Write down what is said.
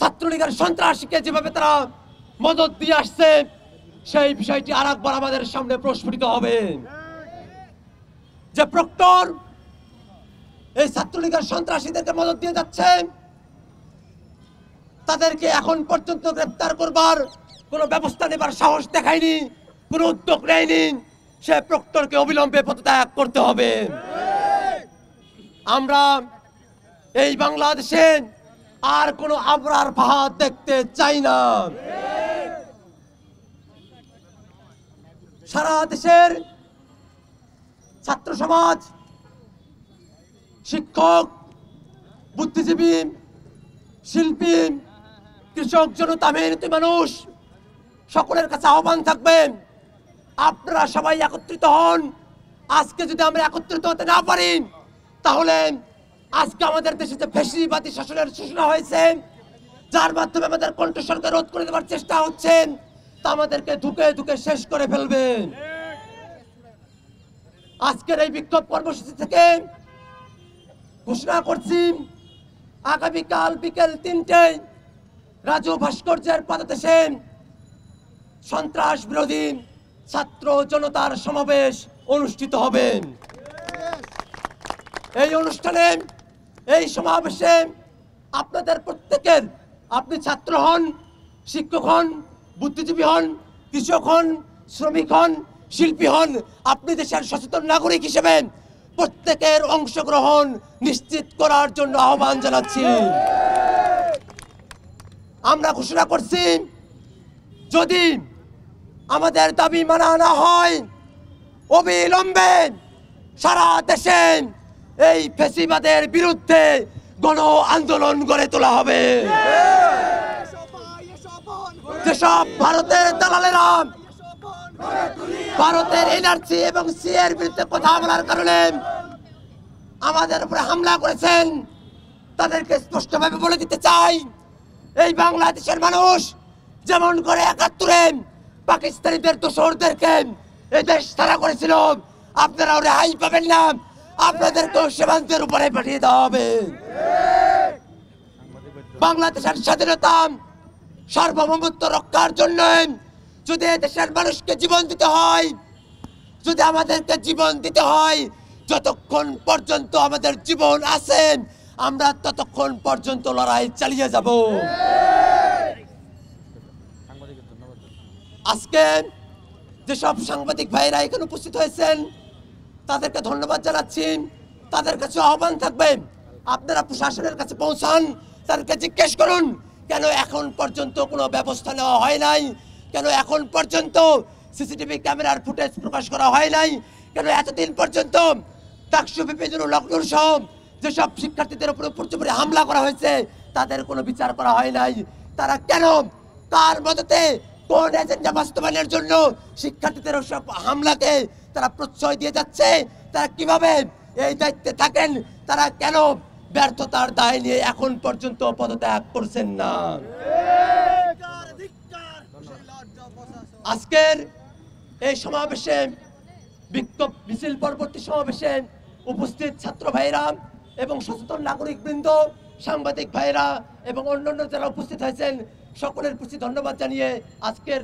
ছাত্রলীগের সন্ত্রাসীকে যেভাবে তারা মদত দিয়ে আসছে সেই বিষয়টি আর একবার আমাদের সামনে প্রস্ফুটিত হবে যে প্রক্টর এই ছাত্রলীগের সন্ত্রাসীদেরকে মদত দিয়ে যাচ্ছে তাদেরকে এখন পর্যন্ত গ্রেপ্তার করবার কোনো ব্যবস্থা নেবার সাহস দেখায়নি কোনো উদ্যোগ নেয়নি সে প্রক্টরকে অবিলম্বে পদত্যাগ করতে হবে আমরা এই বাংলাদেশে আর কোন আবরার ফাহাদ দেখতে চাই না সারা দেশের ছাত্র সমাজ শিক্ষক বুদ্ধিজীবী শিল্পী কৃষক জনতা মেহনতি মানুষ সকলের কাছে আহ্বান থাকবেন আপনারা সবাই একত্রিত হন আজকে যদি আমরা একত্রিত হতে না পারি তাহলে আজকে আমাদের দেশে যে ফেসিবাদী শাসনের সূচনা হয়েছে যার মাধ্যমে আমাদের কণ্ঠস্বরকে রোধ করে দেওয়ার চেষ্টা হচ্ছে তা আমাদেরকে ধুকে ধুকে শেষ করে ফেলবে আজকের এই বিক্ষোভ কর্মসূচি থেকে ঘোষণা করছি আগামীকাল বিকেল তিনটায় রাজু ভাস্কর্যের পাদদেশে সন্ত্রাস বিরোধী ছাত্র জনতার সমাবেশ অনুষ্ঠিত হবে এই অনুষ্ঠানে এই সমাবেশে আপনাদের প্রত্যেকের আপনি ছাত্র হন শিক্ষক হন বুদ্ধিজীবী হন কৃষক হন শ্রমিক হন শিল্পী হন আপনি দেশের সচেতন নাগরিক হিসেবে প্রত্যেকের অংশগ্রহণ নিশ্চিত করার জন্য আহ্বান জানাচ্ছি আমরা ঘোষণা করছি যদি আমাদের দাবি মানা না হয় অবিলম্বে সারা দেশে এই ফেসিবাদের বিরুদ্ধে গণ আন্দোলন গড়ে তোলা হবে যেসব ভারতের দালালেরা ভারতের এনআরসি এবং সিএর বিরুদ্ধে কথা বলার কারণে আমাদের উপরে হামলা করেছেন তাদেরকে স্পষ্টভাবে বলে দিতে চাই এই বাংলাদেশের মানুষ যেমন করে একাত্তরে পাকিস্তানিদের দোষরদেরকে এই দেশ তারা করেছিল আপনারা হাই পাবেন না আপনাদেরকেও সীমান্তের উপরে পাঠিয়ে দেওয়া হবে বাংলাদেশের স্বাধীনতা সার্বভৌমত্ব রক্ষার জন্য যদি দেশের মানুষকে জীবন দিতে হয় যদি আমাদেরকে জীবন দিতে হয় যতক্ষণ পর্যন্ত আমাদের জীবন আছেন আমরা ততক্ষণ পর্যন্ত লড়াই চালিয়ে যাব আজকে যেসব সাংবাদিক ভাইরা এখানে উপস্থিত হয়েছেন তাদেরকে ধন্যবাদ জানাচ্ছি তাদের কাছে আহ্বান থাকবে আপনারা প্রশাসনের কাছে পৌঁছান তাদেরকে জিজ্ঞেস করুন কেন এখন পর্যন্ত কোনো ব্যবস্থা নেওয়া হয় নাই কেন এখন পর্যন্ত সিসিটিভি ক্যামেরার ফুটেজ প্রকাশ করা হয় নাই কেন এতদিন পর্যন্ত টাকসু সহ যেসব শিক্ষার্থীদের উপরে পর্যন্ত হামলা করা হয়েছে তাদের কোনো বিচার করা হয় নাই তারা কেন কার মদতে কোন এজেন্ডা বাস্তবায়নের জন্য শিক্ষার্থীদের সব হামলাকে তারা প্রশ্রয় দিয়ে যাচ্ছে তারা কিভাবে এই দায়িত্বে থাকেন তারা কেন ব্যর্থতার দায় নিয়ে এখন পর্যন্ত পদত্যাগ করছেন না আজকের এই সমাবেশে বিক্ষোভ মিছিল পরবর্তী সমাবেশে উপস্থিত ছাত্র ভাইরা এবং সচেতন নাগরিক বৃন্দ সাংবাদিক ভাইরা এবং অন্যান্য যারা উপস্থিত হয়েছেন সকলের প্রতি ধন্যবাদ জানিয়ে আজকের